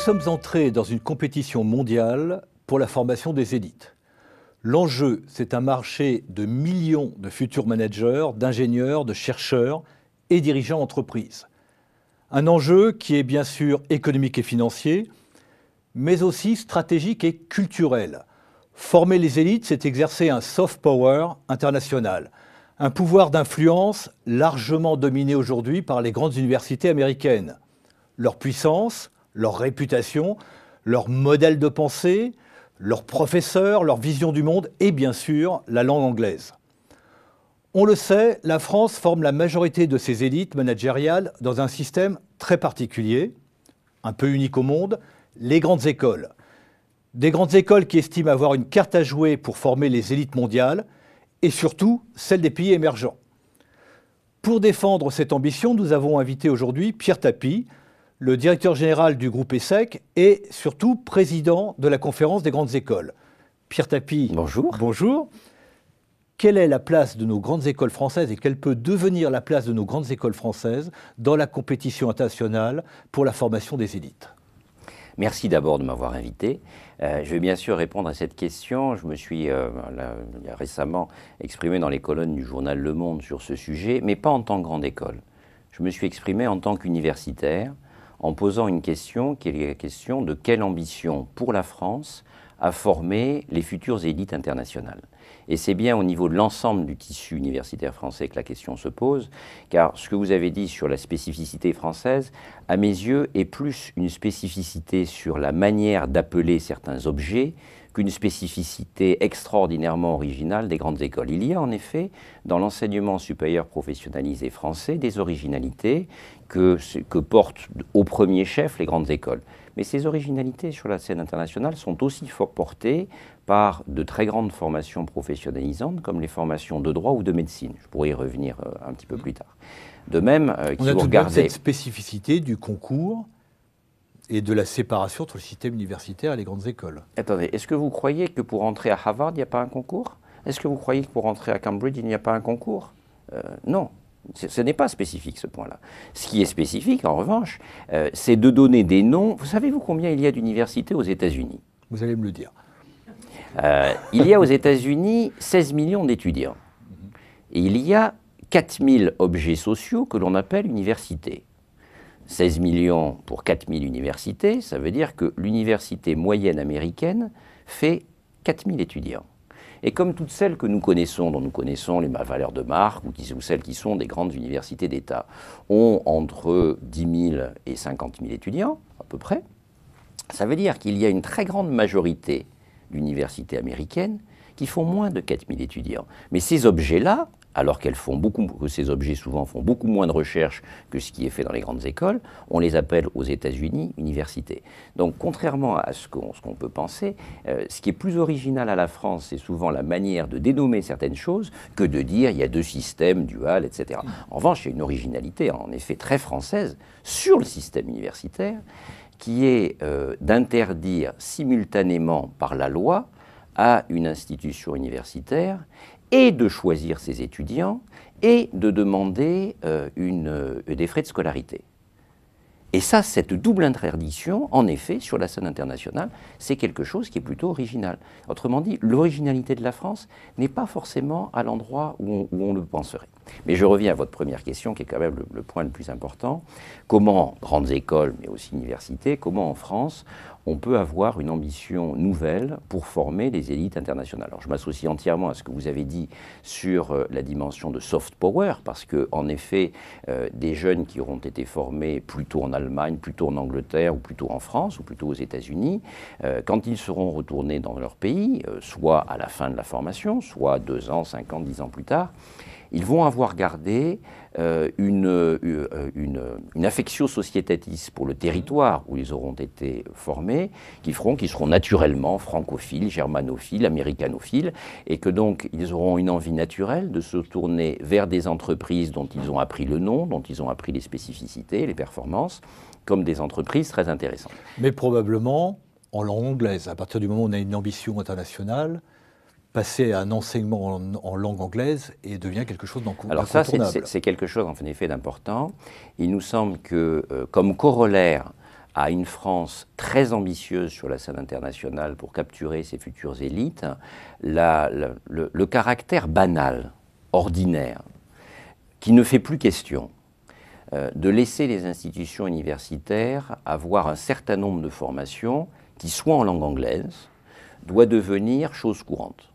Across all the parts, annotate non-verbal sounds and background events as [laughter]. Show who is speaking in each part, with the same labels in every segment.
Speaker 1: Nous sommes entrés dans une compétition mondiale pour la formation des élites. L'enjeu, c'est un marché de millions de futurs managers, d'ingénieurs, de chercheurs et dirigeants d'entreprises. Un enjeu qui est bien sûr économique et financier, mais aussi stratégique et culturel. Former les élites, c'est exercer un soft power international, un pouvoir d'influence largement dominé aujourd'hui par les grandes universités américaines. Leur puissance, leur réputation, leur modèle de pensée, leurs professeurs, leur vision du monde et bien sûr la langue anglaise. On le sait, la France forme la majorité de ses élites managériales dans un système très particulier, un peu unique au monde, les grandes écoles. Des grandes écoles qui estiment avoir une carte à jouer pour former les élites mondiales et surtout celles des pays émergents. Pour défendre cette ambition, nous avons invité aujourd'hui Pierre Tapie, le directeur général du groupe ESSEC et surtout président de la conférence des grandes écoles. Pierre Tapi. Bonjour. Bonjour. Quelle est la place de nos grandes écoles françaises et quelle peut devenir la place de nos grandes écoles françaises dans la compétition internationale pour la formation des élites
Speaker 2: Merci d'abord de m'avoir invité. Euh, je vais bien sûr répondre à cette question. Je me suis euh, récemment exprimé dans les colonnes du journal Le Monde sur ce sujet, mais pas en tant que grande école. Je me suis exprimé en tant qu'universitaire, en posant une question qui est la question de quelle ambition pour la France à former les futures élites internationales. Et c'est bien au niveau de l'ensemble du tissu universitaire français que la question se pose, car ce que vous avez dit sur la spécificité française, à mes yeux, est plus une spécificité sur la manière d'appeler certains objets qu'une spécificité extraordinairement originale des grandes écoles. Il y a en effet dans l'enseignement supérieur professionnalisé français des originalités que, portent au premier chef les grandes écoles. Mais ces originalités sur la scène internationale sont aussi portées par de très grandes formations professionnalisantes comme les formations de droit ou de médecine. Je pourrais y revenir euh, un petit peu mmh. plus tard. De même, euh, On a cette
Speaker 1: spécificité du concours et de la séparation entre le système universitaire et les grandes écoles.
Speaker 2: Attendez, est-ce que vous croyez que pour entrer à Harvard, il n'y a pas un concours Est-ce que vous croyez que pour entrer à Cambridge, il n'y a pas un concours euh, Non. Ce n'est pas spécifique ce point-là. Ce qui est spécifique, en revanche, euh, c'est de donner des noms. Vous savez-vous combien il y a d'universités aux États-Unis Vous allez me le dire. Euh, il y a aux États-Unis 16 millions d'étudiants. Et il y a 4000 objets sociaux que l'on appelle universités. 16 millions pour 4000 universités, ça veut dire que l'université moyenne américaine fait 4000 étudiants. Et comme toutes celles que nous connaissons, dont nous connaissons les valeurs de marque, ou, ou celles qui sont des grandes universités d'État, ont entre 10 000 et 50 000 étudiants, à peu près, ça veut dire qu'il y a une très grande majorité d'universités américaines qui font moins de 4 000 étudiants. Mais ces objets-là, alors qu'elles font beaucoup, que ces objets souvent font beaucoup moins de recherches que ce qui est fait dans les grandes écoles, on les appelle aux États-Unis universités. Donc, contrairement à ce qu'on peut penser, euh, ce qui est plus original à la France, c'est souvent la manière de dénommer certaines choses que de dire il y a deux systèmes, dual, etc. En revanche, il y a une originalité, hein, en effet, très française sur le système universitaire, qui est euh, d'interdire simultanément par la loi à une institution universitaire et de choisir ses étudiants et de demander euh, euh, des frais de scolarité. Et ça, cette double interdiction, en effet, sur la scène internationale, c'est quelque chose qui est plutôt original. Autrement dit, l'originalité de la France n'est pas forcément à l'endroit où, on le penserait. Mais je reviens à votre première question, qui est quand même le, le point le plus important. Comment, grandes écoles, mais aussi universités, comment en France, on peut avoir une ambition nouvelle pour former des élites internationales. Alors je m'associe entièrement à ce que vous avez dit sur euh, la dimension de soft power, parce que en effet, euh, des jeunes qui auront été formés plutôt en Allemagne, plutôt en Angleterre, ou plutôt en France, ou plutôt aux États-Unis, euh, quand ils seront retournés dans leur pays, soit à la fin de la formation, soit deux ans, cinq ans, dix ans plus tard, ils vont avoir gardé euh, euh, une, une, une, affectio sociétatis pour le territoire où ils auront été formés, qui feront qu'ils seront naturellement francophiles, germanophiles, américanophiles, et que donc ils auront une envie naturelle de se tourner vers des entreprises dont ils ont appris le nom, dont ils ont appris les spécificités, les performances, comme des entreprises très intéressantes.
Speaker 1: Mais probablement en langue anglaise, à partir du moment où on a une ambition internationale, passer à un enseignement en, langue anglaise et devient quelque chose d'incontournable. Alors ça,
Speaker 2: c'est quelque chose en effet d'important. Il nous semble que, euh, comme corollaire à une France très ambitieuse sur la scène internationale pour capturer ses futures élites, le caractère banal, ordinaire, qui ne fait plus question, euh, de laisser les institutions universitaires avoir un certain nombre de formations qui soient en langue anglaise, doit devenir chose courante.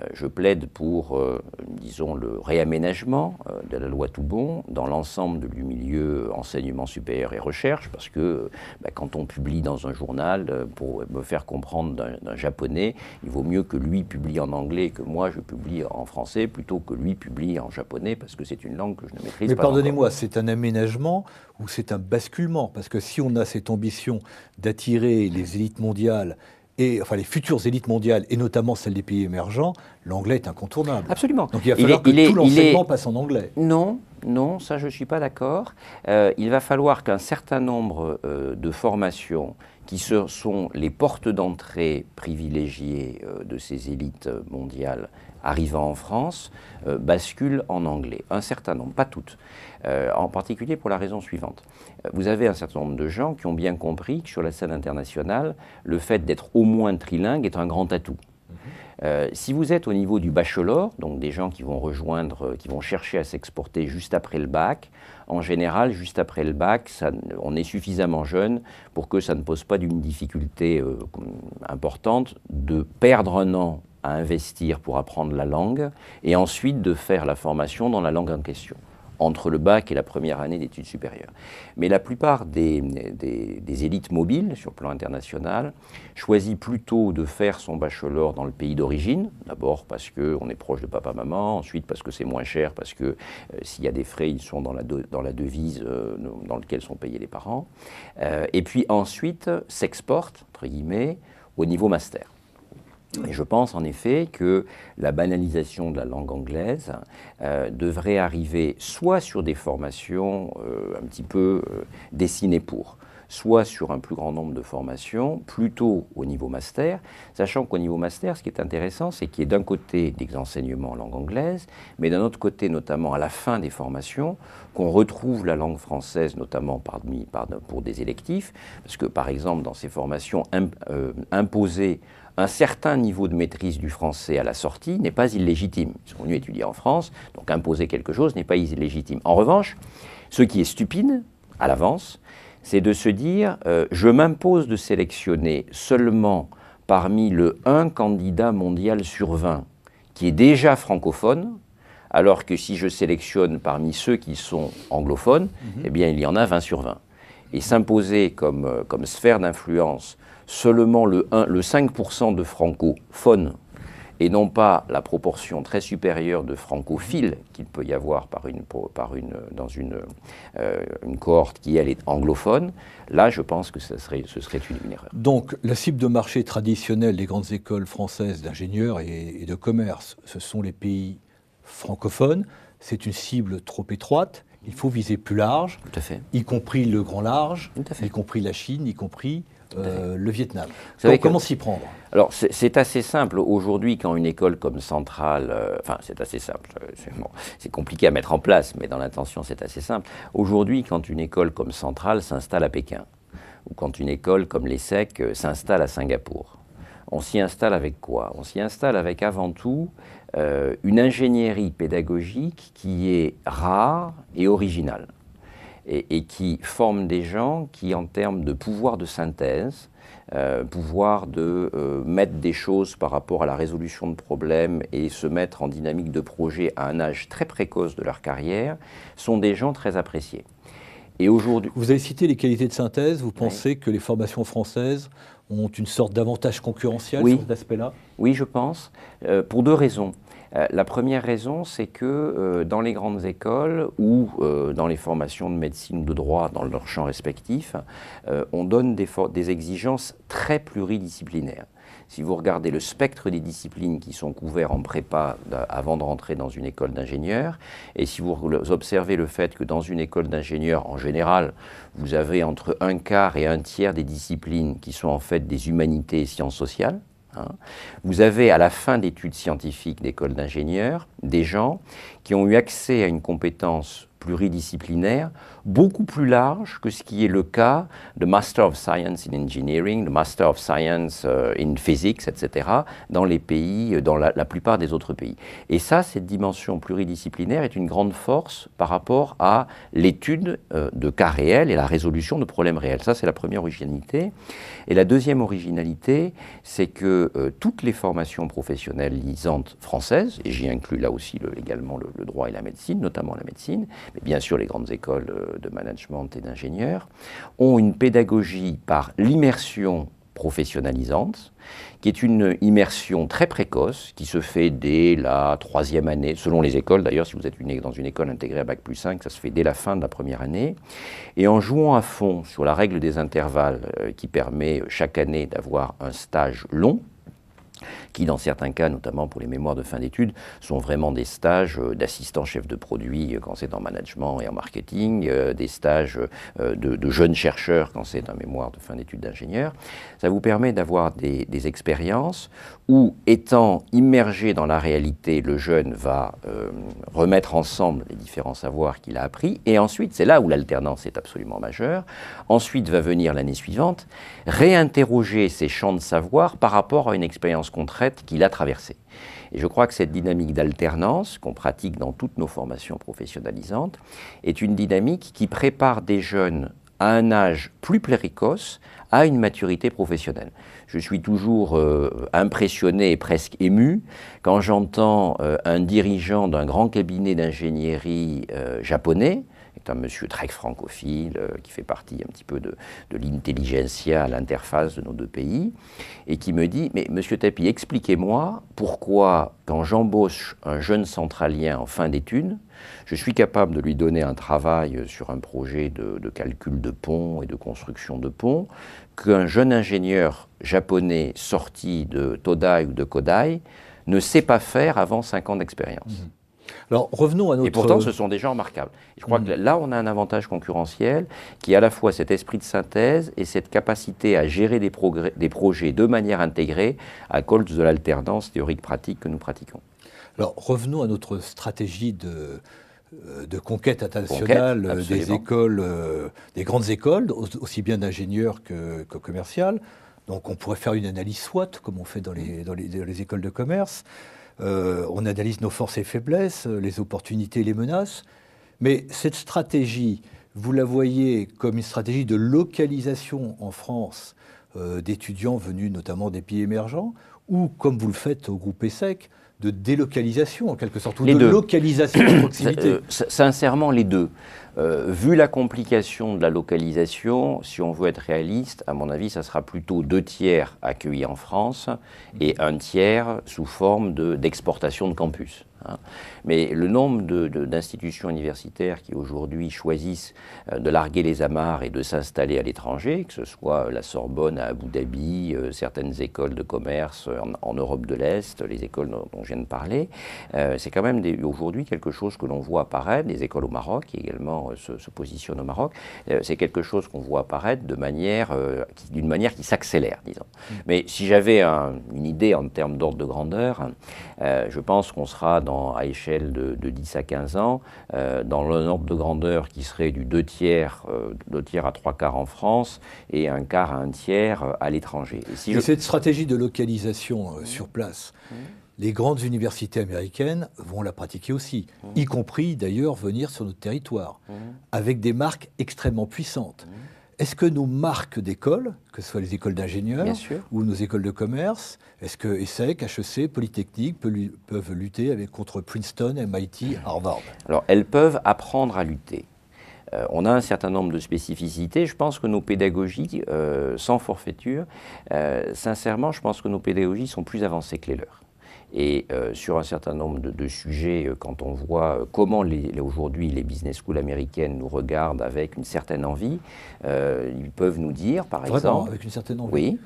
Speaker 2: Euh, je plaide pour, euh, disons, le réaménagement euh, de la loi Toubon dans l'ensemble du milieu enseignement supérieur et recherche, parce que bah, quand on publie dans un journal, pour me faire comprendre d'un japonais, il vaut mieux que lui publie en anglais que moi je publie en français, plutôt que lui publie en
Speaker 1: japonais, parce que c'est une langue que je ne maîtrise pas. Mais pardonnez-moi, c'est un aménagement ou c'est un basculement Parce que si on a cette ambition d'attirer les élites mondiales et enfin les futures élites mondiales, et notamment celles des pays émergents, l'anglais est incontournable. Absolument. Donc il va falloir que tout l'enseignement passe en anglais. Non, non, ça je ne suis pas d'accord.
Speaker 2: Euh, il va falloir qu'un certain nombre euh, de formations qui sont les portes d'entrée privilégiées euh, de ces élites mondiales arrivant en France, bascule euh, basculent en anglais. Un certain nombre, pas toutes. Euh, en particulier pour la raison suivante. Euh, vous avez un certain nombre de gens qui ont bien compris que sur la scène internationale, le fait d'être au moins trilingue est un grand atout. Mhm. si vous êtes au niveau du bachelor, donc des gens qui vont rejoindre, qui vont chercher à s'exporter juste après le bac, en général, juste après le bac, ça, on est suffisamment jeune pour que ça ne pose pas d'une difficulté importante de perdre un an à investir pour apprendre la langue et ensuite de faire la formation dans la langue en question entre le bac et la première année d'études supérieures. Mais la plupart des, élites mobiles, sur le plan international, choisit plutôt de faire son bachelor dans le pays d'origine, d'abord parce qu'on est proche de papa-maman, ensuite parce que c'est moins cher, parce que euh, s'il y a des frais, ils sont dans la, devise euh, dans laquelle sont payés les parents, euh, et puis ensuite s'exportent, entre guillemets, au niveau master je pense en effet que la banalisation de la langue anglaise euh, devrait arriver soit sur des formations euh, un petit peu euh, dessinées pour, soit sur un plus grand nombre de formations, plutôt au niveau master, sachant qu'au niveau master, ce qui est intéressant, c'est qu'il y ait d'un côté des enseignements en langue anglaise, mais d'un autre côté, notamment à la fin des formations, qu'on retrouve la langue française, notamment pour des électifs, parce que par exemple, dans ces formations euh, imposer un certain niveau de maîtrise du français à la sortie n'est pas illégitime. sont venus étudier en France, donc imposer quelque chose n'est pas illégitime. En revanche, ce qui est stupide à l'avance, c'est de se dire, euh, je m'impose de sélectionner seulement parmi le 1 candidat mondial sur 20 qui est déjà francophone, alors que si je sélectionne parmi ceux qui sont anglophones, mhm. eh bien il y en a 20 sur 20. Et s'imposer comme, euh, comme sphère d'influence seulement le, 1, le 5% de francophones et non pas la proportion très supérieure de francophiles qu'il peut y avoir par une, par une, dans une, euh, une cohorte qui, elle, est anglophone, là, je pense que ça serait, ce serait une, erreur.
Speaker 1: Donc, la cible de marché traditionnelle des grandes écoles françaises d'ingénieurs et, de commerce, ce sont les pays francophones. C'est une cible trop étroite. Il faut viser plus large, Tout à fait. y compris le grand large, Tout à fait. y compris la Chine, y compris euh, le Vietnam. comment s'y prendre
Speaker 2: alors c'est assez simple. Aujourd'hui, quand une école comme Centrale, euh, enfin c'est assez simple, euh, c'est compliqué à mettre en place, mais dans l'intention c'est assez simple. Aujourd'hui, quand une école comme Centrale s'installe à Pékin, ou quand une école comme l'ESSEC SEC s'installe à Singapour, on s'y installe avec quoi On s'y installe avec avant tout une ingénierie pédagogique qui est rare et originale et, qui forment des gens qui, en termes de pouvoir de synthèse, euh, pouvoir de euh, mettre des choses par rapport à la résolution de problèmes et se mettre en dynamique de projet à un âge très précoce de leur carrière, sont des gens très appréciés. Et aujourd'hui,
Speaker 1: vous avez cité les qualités de synthèse. Vous pensez que les formations françaises ont une sorte d'avantage concurrentiel sur cet
Speaker 2: aspect-là Oui, je pense, euh, pour deux raisons. Euh, la première raison, c'est que euh, dans les grandes écoles ou euh, dans les formations de médecine ou de droit dans leur champ respectifs, on donne des, des exigences très pluridisciplinaires. Si vous regardez le spectre des disciplines qui sont couvertes en prépa avant de rentrer dans une école d'ingénieur, et si vous observez le fait que dans une école d'ingénieur, en général, vous avez entre un quart et un tiers des disciplines qui sont en fait des humanités et sciences sociales, Hein. Vous avez à la fin d'études scientifiques d'école d'ingénieurs des gens qui ont eu accès à une compétence pluridisciplinaire beaucoup plus large que ce qui est le cas de Master of Science in Engineering, de Master of Science euh, in Physics, etc., dans les pays, euh, dans la, plupart des autres pays. Et ça, cette dimension pluridisciplinaire est une grande force par rapport à l'étude euh, de cas réels et la résolution de problèmes réels. Ça, c'est la première originalité. Et la deuxième originalité, c'est que toutes les formations professionnelles lisantes françaises, et j'y inclus là aussi également le, droit et la médecine, notamment la médecine, mais bien sûr les grandes écoles de management et d'ingénieurs, ont une pédagogie par l'immersion professionnalisante, qui est une immersion très précoce, qui se fait dès la troisième année, selon les écoles d'ailleurs, si vous êtes dans une école intégrée à Bac plus 5, ça se fait dès la fin de la première année, et en jouant à fond sur la règle des intervalles euh, qui permet euh, chaque année d'avoir un stage long, qui dans certains cas, notamment pour les mémoires de fin d'études, sont vraiment des stages euh, d'assistants chefs de produit euh, quand c'est en management et en marketing, euh, des stages de, jeunes chercheurs quand c'est un mémoire de fin d'études d'ingénieur. Ça vous permet d'avoir des, expériences où, étant immergé dans la réalité, le jeune va remettre ensemble les différents savoirs qu'il a appris, et ensuite, c'est là où l'alternance est absolument majeure, ensuite va venir l'année suivante, réinterroger ces champs de savoir par rapport à une expérience qu'on traite qu'il a traversé. Et je crois que cette dynamique d'alternance qu'on pratique dans toutes nos formations professionnalisantes est une dynamique qui prépare des jeunes à un âge plus précoce à une maturité professionnelle. Je suis toujours euh, impressionné et presque ému quand j'entends euh, un dirigeant d'un grand cabinet d'ingénierie euh, japonais c'est un monsieur très francophile, euh, qui fait partie un petit peu de, de l'intelligentsia à l'interface de nos deux pays, et qui me dit Mais monsieur Tapi, expliquez-moi pourquoi, quand j'embauche un jeune centralien en fin d'études, je suis capable de lui donner un travail sur un projet de, calcul de pont et de construction de pont, qu'un jeune ingénieur japonais sorti de Todai ou de Kodai ne sait pas faire avant 5 ans d'expérience. Mmh.
Speaker 1: Alors revenons à notre... Et pourtant, ce euh,
Speaker 2: sont des gens remarquables. Je crois hmm. que là, on a un avantage concurrentiel qui est à la fois cet esprit de synthèse et cette capacité à gérer des, des projets de manière intégrée à cause de l'alternance théorique-pratique que nous pratiquons.
Speaker 1: Alors revenons à notre stratégie de, euh, conquête internationale euh, des écoles, des grandes écoles, aussi bien d'ingénieurs que, commerciales. Donc on pourrait faire une analyse SWOT, comme on fait dans les écoles de commerce. Euh, on analyse nos forces et faiblesses, euh, les opportunités et les menaces. Mais cette stratégie, vous la voyez comme une stratégie de localisation en France euh, d'étudiants venus notamment des pays émergents, ou comme vous le faites au groupe ESSEC, de délocalisation, en quelque sorte, ou les de localisation de [coughs] proximité euh,
Speaker 2: Sincèrement, les deux. Euh, vu la complication de la localisation, si on veut être réaliste, à mon avis, ça sera plutôt deux tiers accueillis en France et un tiers sous forme d'exportation de, campus. Hein. Mais le nombre d'institutions de, universitaires qui aujourd'hui choisissent euh, de larguer les amarres et de s'installer à l'étranger, que ce soit la Sorbonne à Abu Dhabi, certaines écoles de commerce en, Europe de l'Est, les écoles dont parler, euh, c'est quand même aujourd'hui quelque chose que l'on voit apparaître, Des écoles au Maroc qui également euh, se, positionnent au Maroc, euh, c'est quelque chose qu'on voit apparaître d'une manière qui s'accélère, disons. Mm. Mais si j'avais une idée en termes d'ordre de grandeur, je pense qu'on sera à échelle de, 10 à 15 ans, dans ordre de grandeur qui serait du 2 tiers, à 3 quarts en France et un quart à un tiers à l'étranger. Si cette stratégie
Speaker 1: de localisation sur place, mm les grandes universités américaines vont la pratiquer aussi, mhm. y compris d'ailleurs venir sur notre territoire, mhm. avec des marques extrêmement puissantes. Mhm. Est-ce que nos marques d'école, que ce soit les écoles d'ingénieurs ou nos écoles de commerce, est-ce que ESSEC, HEC, Polytechnique peuvent lutter contre Princeton, MIT, Harvard
Speaker 2: Alors, elles peuvent apprendre à lutter. Euh, on a un certain nombre de spécificités. Je pense que nos pédagogies, euh, sans forfaiture, euh, sincèrement, je pense que nos pédagogies sont plus avancées que les leurs. Et euh, sur un certain nombre de, sujets, euh, quand on voit euh, comment aujourd'hui les business schools américaines nous regardent avec une certaine envie, ils peuvent nous dire, par Vraiment, exemple, avec une certaine envie. Oui,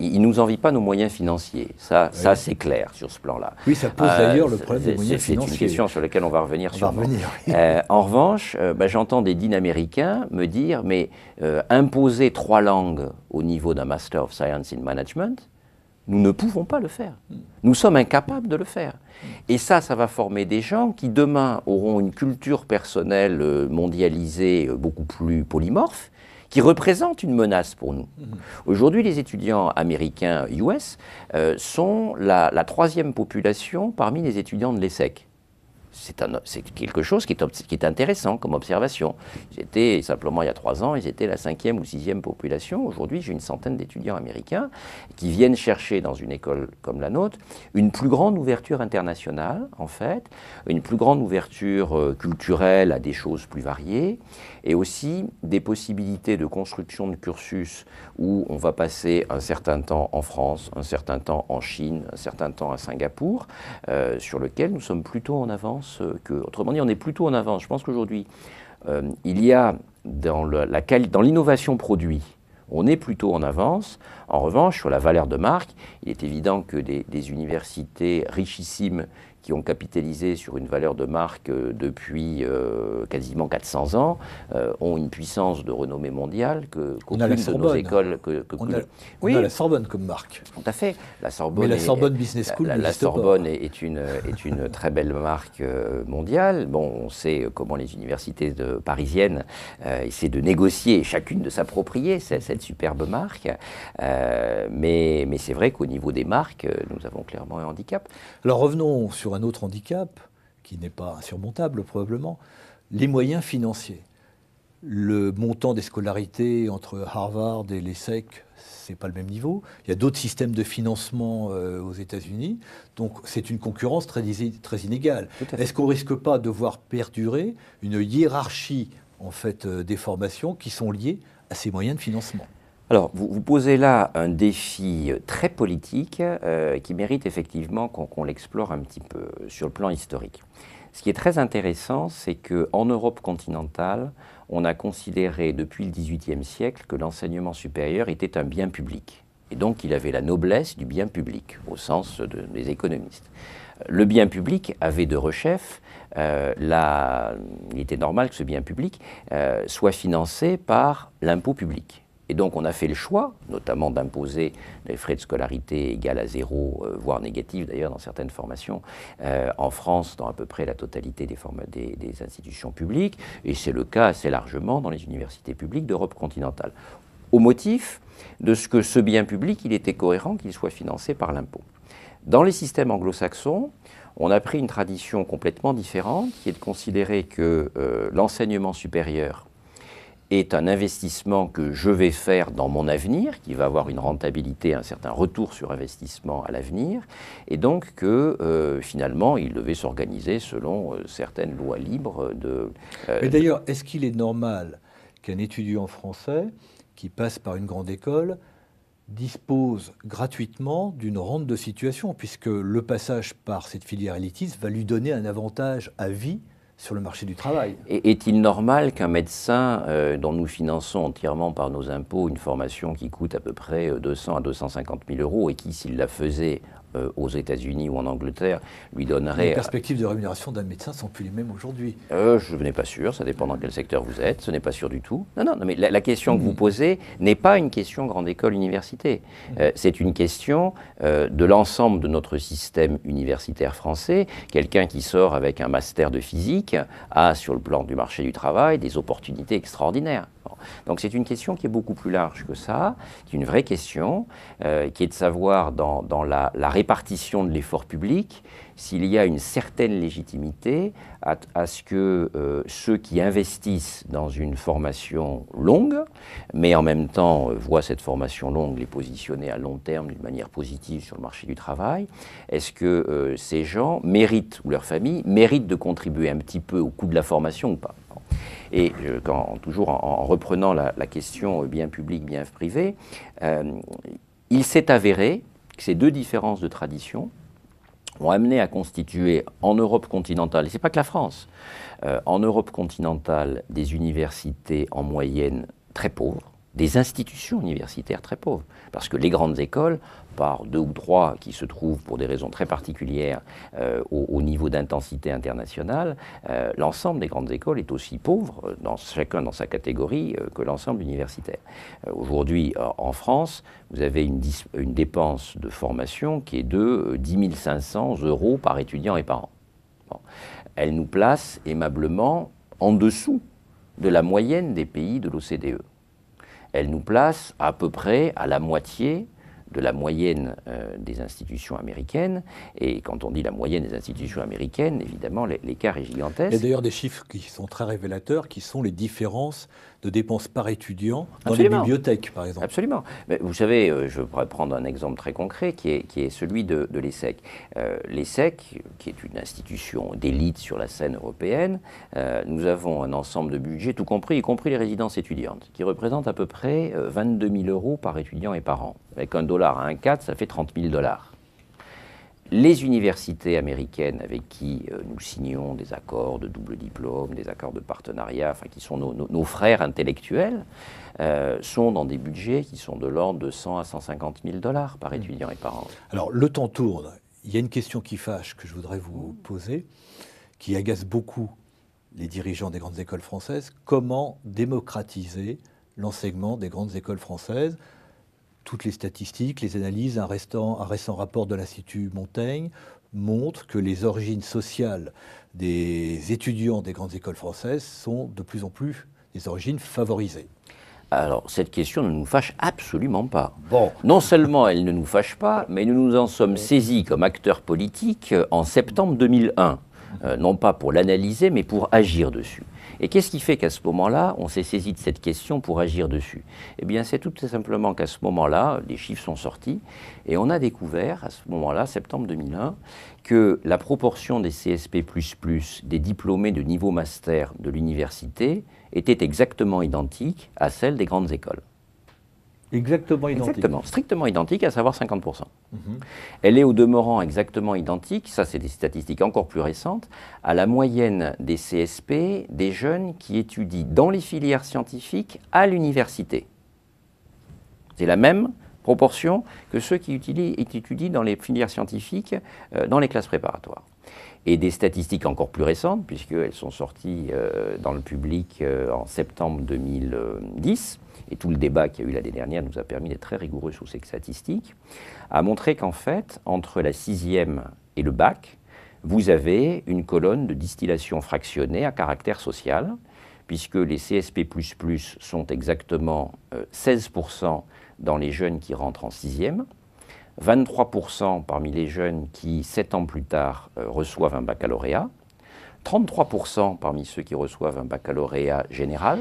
Speaker 2: ils, ne nous envient pas nos moyens financiers. Ça, ça c'est clair sur ce plan-là. Oui, ça pose d'ailleurs le problème des moyens financiers. C'est une question sur laquelle on va revenir. On va en revanche, bah, j'entends des dînes américains me dire, mais imposer trois langues au niveau d'un Master of Science in Management, nous ne pouvons pas le faire. Nous sommes incapables de le faire. Et ça, ça va former des gens qui demain auront une culture personnelle euh, mondialisée euh, beaucoup plus polymorphe, qui représente une menace pour nous. Aujourd'hui, les étudiants américains US euh, sont la, la, troisième population parmi les étudiants de l'ESSEC c'est quelque chose qui est, intéressant comme observation. J'étais simplement il y a trois ans, ils étaient la cinquième ou sixième population. Aujourd'hui, j'ai une centaine d'étudiants américains qui viennent chercher dans une école comme la nôtre une plus grande ouverture internationale, en fait, une plus grande ouverture euh, culturelle à des choses plus variées, et aussi des possibilités de construction de cursus où on va passer un certain temps en France, un certain temps en Chine, un certain temps à Singapour, euh, sur lequel nous sommes plutôt en avance euh, que. Autrement dit, on est plutôt en avance. Je pense qu'aujourd'hui, euh, il y a dans l'innovation produit, on est plutôt en avance. En revanche, sur la valeur de marque, il est évident que des, des universités richissimes qui ont capitalisé sur une valeur de marque euh, depuis euh, quasiment 400 ans, euh, ont une puissance de renommée mondiale que qu'aucune de nos écoles... Que, oui. la Sorbonne comme marque. Tout à fait. La Sorbonne la Sorbonne Business School La, la Sorbonne est une, est une très belle marque mondiale. Bon, on sait comment les universités parisiennes essaient de négocier, chacune de s'approprier cette, cette, superbe marque. mais mais c'est vrai qu'au niveau des marques, nous
Speaker 1: avons clairement un handicap. Alors revenons sur un autre handicap, qui n'est pas insurmontable probablement, les moyens financiers. Le montant des scolarités entre Harvard et l'ESSEC, n'est pas le même niveau. Il y a d'autres systèmes de financement euh, aux États-Unis, donc c'est une concurrence très, très inégale. Est-ce qu'on risque pas de voir perdurer une hiérarchie en fait euh, des formations qui sont liées à ces moyens de financement
Speaker 2: alors, vous, posez là un défi euh, très politique euh, qui mérite effectivement qu'on l'explore un petit peu euh, sur le plan historique. Ce qui est très intéressant, c'est qu'en Europe continentale, on a considéré depuis le XVIIIe siècle que l'enseignement supérieur était un bien public. Et donc, il avait la noblesse du bien public, au sens des économistes. Le bien public avait de rechef, Il était normal que ce bien public soit financé par l'impôt public. Et donc on a fait le choix, notamment d'imposer des frais de scolarité égaux à zéro, euh, voire négatifs d'ailleurs dans certaines formations, euh, en France dans à peu près la totalité des, institutions publiques, et c'est le cas assez largement dans les universités publiques d'Europe continentale, au motif de ce que ce bien public, il était cohérent qu'il soit financé par l'impôt. Dans les systèmes anglo-saxons, on a pris une tradition complètement différente qui est de considérer que euh, l'enseignement supérieur est un investissement que je vais faire dans mon avenir, qui va avoir une rentabilité, un certain retour sur investissement à l'avenir, et donc que euh, finalement il devait s'organiser selon euh, certaines lois libres
Speaker 1: de... Euh, Mais d'ailleurs, est-ce qu'il est normal qu'un étudiant français qui passe par une grande école dispose gratuitement d'une rente de situation, puisque le passage par cette filière élitiste va lui donner un avantage à vie sur le marché du travail.
Speaker 2: Est-il normal qu'un médecin, euh, dont nous finançons entièrement par nos impôts une formation qui coûte à peu près 200 euh, à 250 000 euros et qui, s'il la faisait euh, aux États-Unis ou en Angleterre lui donnerait. Les euh,
Speaker 1: perspectives de rémunération d'un médecin sont plus les mêmes aujourd'hui.
Speaker 2: Je euh, je n'ai pas sûr, ça dépend dans quel secteur vous êtes, ce n'est pas sûr du tout. Non, non, mais la, question que vous hmm. posez n'est pas une question grande école, université. Hmm. c'est une question de l'ensemble de notre système universitaire français. Quelqu'un qui sort avec un master de physique a, sur le plan du marché du travail, des opportunités extraordinaires. Donc c'est une question qui est beaucoup plus large que ça, qui est une vraie question, euh, qui est de savoir dans, la répartition de l'effort public, s'il y a une certaine légitimité à, ce que euh, ceux qui investissent dans une formation longue, mais en même temps euh, voient cette formation longue les positionner à long terme d'une manière positive sur le marché du travail, est-ce que euh, ces gens méritent, ou leurs familles, méritent de contribuer un petit peu au coût de la formation ou pas et quand, toujours en, reprenant la, la, question bien public, bien privé, il s'est avéré que ces deux différences de tradition ont amené à constituer en Europe continentale, et ce n'est pas que la France, euh, en Europe continentale des universités en moyenne très pauvres, des institutions universitaires très pauvres. Parce que les grandes écoles, par deux ou trois qui se trouvent pour des raisons très particulières euh, au, niveau d'intensité internationale, euh, l'ensemble des grandes écoles est aussi pauvre, euh, dans, chacun dans sa catégorie, que l'ensemble universitaire. Aujourd'hui, en France, vous avez une, dépense de formation qui est de 10 500 euros par étudiant et par an. Elle nous place aimablement en dessous de la moyenne des pays de l'OCDE elle nous place à peu près à la moitié de la moyenne euh, des institutions américaines. Et quand on dit la moyenne des institutions américaines, évidemment, l'écart est gigantesque. Il y a d'ailleurs
Speaker 1: des chiffres qui sont très révélateurs, qui sont les différences de dépenses par étudiant dans les bibliothèques,
Speaker 2: par exemple. Absolument. vous savez, euh, je pourrais prendre un exemple très concret qui est, qui est celui de, l'ESSEC. Euh, L'ESSEC, qui est une institution d'élite sur la scène européenne, euh, nous avons un ensemble de budgets, tout compris, y compris les résidences étudiantes, qui représentent à peu près 22 000 euros par étudiant et par an. Avec un dollar à 1,4, ça fait 30 000 dollars les universités américaines avec qui euh, nous signons des accords de double diplôme, des accords de partenariat, enfin qui sont nos, frères intellectuels, euh, sont dans des budgets qui sont de l'ordre de 100 à 150 000 dollars par hmm. étudiant et par an.
Speaker 1: Alors le temps tourne. Il y a une question qui fâche que je voudrais vous hmm. poser, qui agace beaucoup les dirigeants des grandes écoles françaises. Comment démocratiser l'enseignement des grandes écoles françaises toutes les statistiques, les analyses, un, récent rapport de l'Institut Montaigne montre que les origines sociales des étudiants des grandes écoles françaises sont de plus en plus des origines favorisées. Alors, cette question
Speaker 2: ne nous fâche absolument pas. Bon. Non seulement elle ne nous fâche pas, mais nous nous en sommes saisis comme acteurs politiques euh, en septembre 2001. Euh, non pas pour l'analyser, mais pour agir dessus. Et qu'est-ce qui fait qu'à ce moment-là, on s'est saisi de cette question pour agir dessus Eh bien, c'est tout simplement qu'à ce moment-là, les chiffres sont sortis et on a découvert, à ce moment-là, septembre 2001, que la proportion des CSP++, des diplômés de niveau master de l'université, était exactement identique à celle des grandes écoles. Exactement identique. Exactement, strictement identique, à savoir 50%. Mhm. Elle est au demeurant exactement identique, ça c'est des statistiques encore plus récentes, à la moyenne des CSP des jeunes qui étudient dans les filières scientifiques à l'université. C'est la même proportion que ceux qui, étudient dans les filières scientifiques euh, dans les classes préparatoires et des statistiques encore plus récentes, puisqu'elles sont sorties euh, dans le public euh, en septembre 2010, et tout le débat qu'il y a eu l'année dernière nous a permis d'être très rigoureux sur ces statistiques, a montré qu'en fait, entre la sixième et le bac, vous avez une colonne de distillation fractionnée à caractère social, puisque les CSP sont exactement 16% euh, dans les jeunes qui rentrent en sixième, 23% parmi les jeunes qui, 7 ans plus tard, euh, reçoivent un baccalauréat, 33% parmi ceux qui reçoivent un baccalauréat général,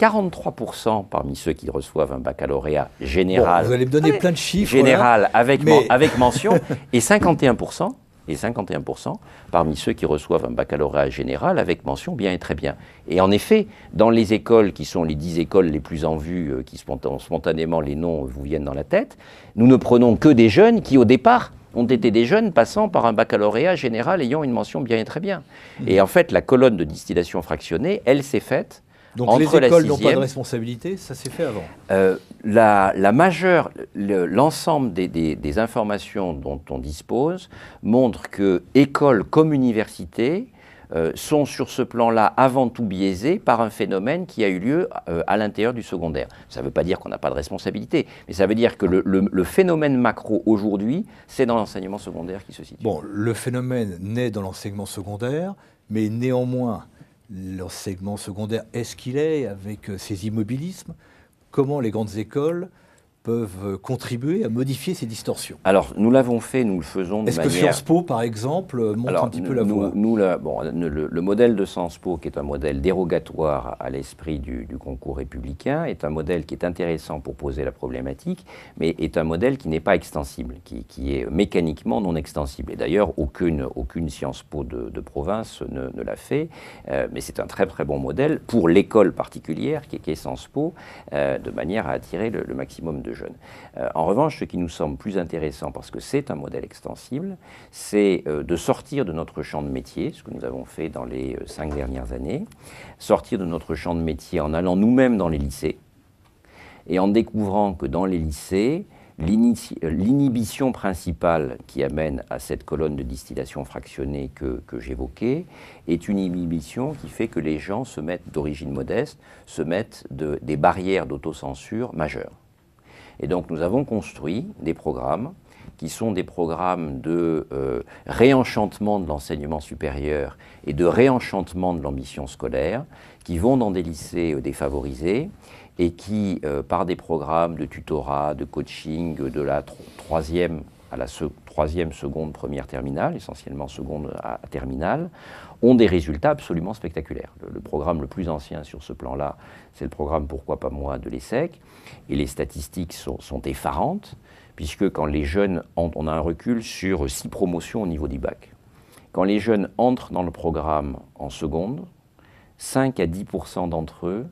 Speaker 2: 43% parmi ceux qui reçoivent un baccalauréat général. vous allez me donner plein de chiffres. Général avec mention, et 51% et 51% parmi ceux qui reçoivent un baccalauréat général avec mention bien et très bien. Et en effet, dans les écoles qui sont les 10 écoles les plus en vue, euh, qui spontanément les noms vous viennent dans la tête, nous ne prenons que des jeunes qui au départ ont été des jeunes passant par un baccalauréat général ayant une mention bien et très bien. Et en fait, la colonne de distillation fractionnée, elle s'est faite donc les écoles n'ont pas de
Speaker 1: responsabilité, ça s'est fait avant
Speaker 2: euh, la, majeure, l'ensemble des, informations dont on dispose montre que écoles comme universités euh, sont sur ce plan-là avant tout biaisés par un phénomène qui a eu lieu euh, à l'intérieur du secondaire. Ça ne veut pas dire qu'on n'a pas de responsabilité, mais ça veut dire que le, le phénomène macro aujourd'hui, c'est dans l'enseignement secondaire
Speaker 1: qui se situe. Bon, le phénomène naît dans l'enseignement secondaire, mais néanmoins, l'enseignement secondaire est ce qu'il est, avec ses euh, immobilismes, comment les grandes écoles peuvent euh, contribuer à modifier ces distorsions
Speaker 2: Alors, nous l'avons fait, nous le faisons de Est-ce que Sciences
Speaker 1: Po, par exemple, euh, montre un petit peu la voie
Speaker 2: nous, le, modèle de Sciences Po, qui est un modèle dérogatoire à l'esprit du, concours républicain, est un modèle qui est intéressant pour poser la problématique, mais est un modèle qui n'est pas extensible, qui, est mécaniquement non extensible. Et d'ailleurs, aucune, aucune Sciences Po de, province ne, l'a fait, euh, mais c'est un très très bon modèle pour l'école particulière qui est, Sciences Po, de manière à attirer le maximum de jeunes. Euh, en revanche, ce qui nous semble plus intéressant, parce que c'est un modèle extensible, c'est euh, de sortir de notre champ de métier, ce que nous avons fait dans les euh, cinq dernières années, sortir de notre champ de métier en allant nous-mêmes dans les lycées et en découvrant que dans les lycées, L'inhibition principale qui amène à cette colonne de distillation fractionnée que, que j'évoquais est une inhibition qui fait que les gens se mettent d'origine modeste, se mettent de, des barrières d'autocensure majeures. Et donc nous avons construit des programmes qui sont des programmes de euh, réenchantement de l'enseignement supérieur et de réenchantement de l'ambition scolaire, qui vont dans des lycées euh, défavorisés et qui, euh, par des programmes de tutorat, de coaching, de la troisième à la troisième, seconde, première terminale, essentiellement seconde à, terminale, ont des résultats absolument spectaculaires. Le, programme le plus ancien sur ce plan-là, c'est le programme Pourquoi pas moi de l'ESSEC, et les statistiques sont, effarantes, puisque quand les jeunes, entrent, on a un recul sur six promotions au niveau du bac. Quand les jeunes entrent dans le programme en seconde, 5 à 10 d'entre eux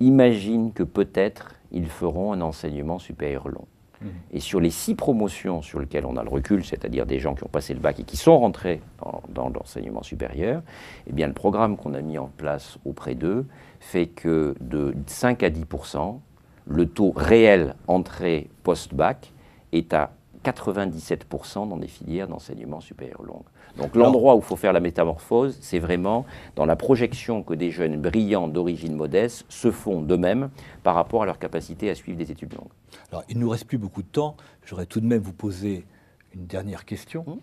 Speaker 2: imaginent que peut-être ils feront un enseignement supérieur long. Mm-hmm. Et sur les six promotions sur lesquelles on a le recul, c'est-à-dire des gens qui ont passé le bac et qui sont rentrés dans, l'enseignement supérieur, eh bien, le programme qu'on a mis en place auprès d'eux fait que de 5 à 10 le taux réel entrée post-bac est à 97 dans des filières d'enseignement supérieur longue. Donc l'endroit où il faut faire la métamorphose, c'est vraiment dans la projection que des jeunes brillants d'origine modeste se font d'eux-mêmes par rapport à leur capacité à suivre des
Speaker 1: études longues. Alors il ne nous reste plus beaucoup de temps, j'aurais tout de même vous poser une dernière question. Hum.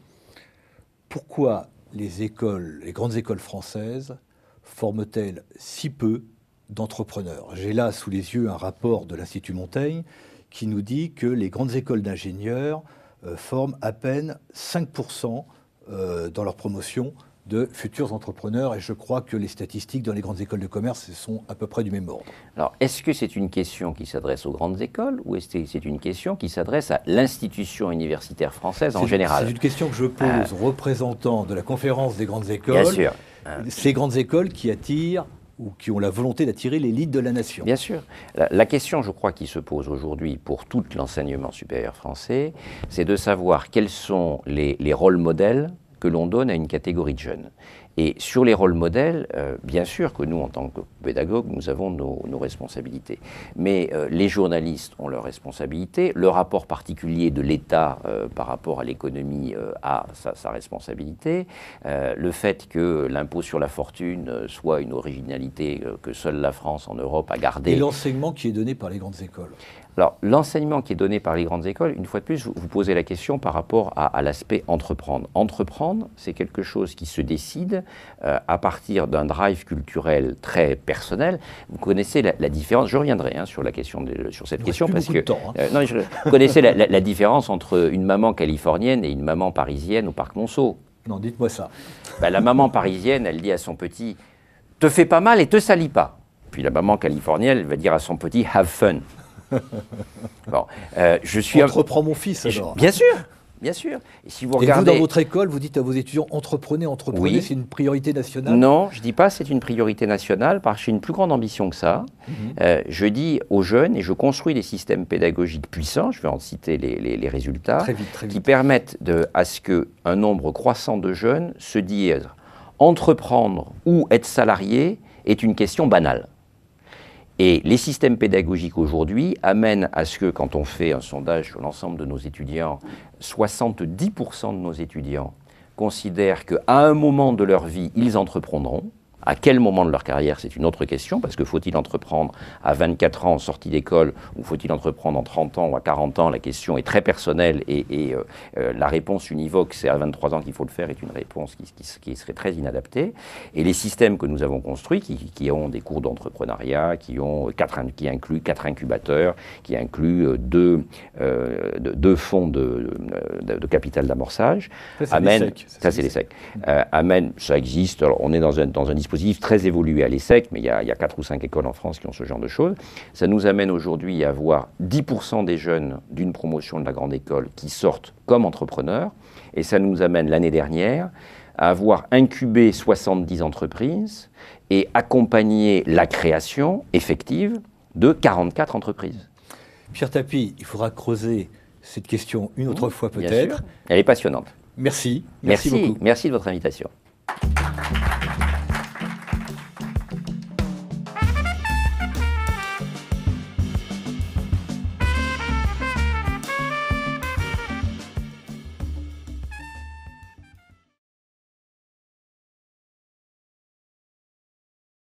Speaker 1: Pourquoi les écoles, les grandes écoles françaises forment-elles si peu d'entrepreneurs J'ai là sous les yeux un rapport de l'Institut Montaigne qui nous dit que les grandes écoles d'ingénieurs euh, forment à peine 5% euh, dans leur promotion de futurs entrepreneurs. Et je crois que les statistiques dans les grandes écoles de commerce sont à peu près du même ordre.
Speaker 2: Alors, est-ce que c'est une question qui s'adresse aux grandes écoles ou est-ce que c'est une question qui s'adresse à l'institution universitaire française en général C'est une question
Speaker 1: que je pose représentant ah. aux représentants de la conférence des grandes écoles. Bien sûr. Ah. Ces grandes écoles qui attirent ou qui ont la volonté d'attirer l'élite de la nation. Bien sûr. La, question, je crois, qui se pose
Speaker 2: aujourd'hui pour tout l'enseignement supérieur français, c'est de savoir quels sont les rôles modèles que l'on donne à une catégorie de jeunes. Et sur les rôles modèles, euh, bien sûr que nous, en tant que pédagogues, nous avons nos, responsabilités. Mais euh, les journalistes ont leurs responsabilités, le rapport particulier de l'État euh, par rapport à l'économie a sa responsabilité, le fait que l'impôt sur la fortune soit une originalité que seule la France en Europe a gardée. Et
Speaker 1: l'enseignement qui est donné par les grandes écoles.
Speaker 2: Alors, l'enseignement qui est donné par les grandes écoles, une fois de plus, vous, vous posez la question par rapport à, l'aspect entreprendre. Entreprendre, c'est quelque chose qui se décide euh, à partir d'un drive culturel très personnel. Vous connaissez la, différence, je reviendrai hein, sur, la question sur cette question, parce que... Hein. Euh, non, vous connaissez la, différence entre une maman californienne et une maman parisienne au Parc Monceau Non, dites-moi ça. Bah, la maman parisienne, elle dit à son petit, te fais pas mal et te salis pas. Puis la maman californienne, elle va dire à son petit, have fun. [laughs] bon, euh, je suis. Entreprends mon fils, alors. bien sûr,
Speaker 1: bien sûr. Et si vous regardez. dans votre école, vous dites à vos étudiants entreprenez, entreprenez, c'est une priorité nationale Non,
Speaker 2: je dis pas c'est une priorité nationale, parce que j'ai une plus grande ambition que ça. Mhm. Euh, je dis aux jeunes, et je construis des systèmes pédagogiques puissants, je vais en citer les, résultats, qui permettent à ce qu'un nombre croissant de jeunes se disent entreprendre ou être salarié est une question banale. Et les systèmes pédagogiques aujourd'hui amènent à ce que, quand on fait un sondage sur l'ensemble de nos étudiants, 70% de nos étudiants considèrent qu'à un moment de leur vie, ils entreprendront, à quel moment de leur carrière, c'est une autre question, parce que faut-il entreprendre à 24 ans en sortie d'école, ou faut-il entreprendre en 30 ans ou à 40 ans La question est très personnelle, et, euh, euh, la réponse univoque, c'est à 23 ans qu'il faut le faire, est une réponse qui, qui, serait très inadaptée. Et les systèmes que nous avons construits, qui, ont des cours d'entrepreneuriat, qui, ont qui incluent quatre incubateurs, qui incluent euh, deux, deux fonds de, de, capital d'amorçage, amène... Ça, c'est les secs. ça existe, alors on est dans un, dans un dispositif très évolué à l'ESSEC, mais il y, a, 4 ou 5 écoles en France qui ont ce genre de choses. Ça nous amène aujourd'hui à avoir 10% des jeunes d'une promotion de la grande école qui sortent comme entrepreneurs. Et ça nous amène l'année dernière à avoir incubé 70 entreprises et accompagné la création effective de 44 entreprises.
Speaker 1: Pierre Tapie, il faudra creuser cette question une autre mmh, fois peut-être.
Speaker 2: Elle est passionnante. Merci.
Speaker 1: Merci, merci, beaucoup. merci de votre invitation.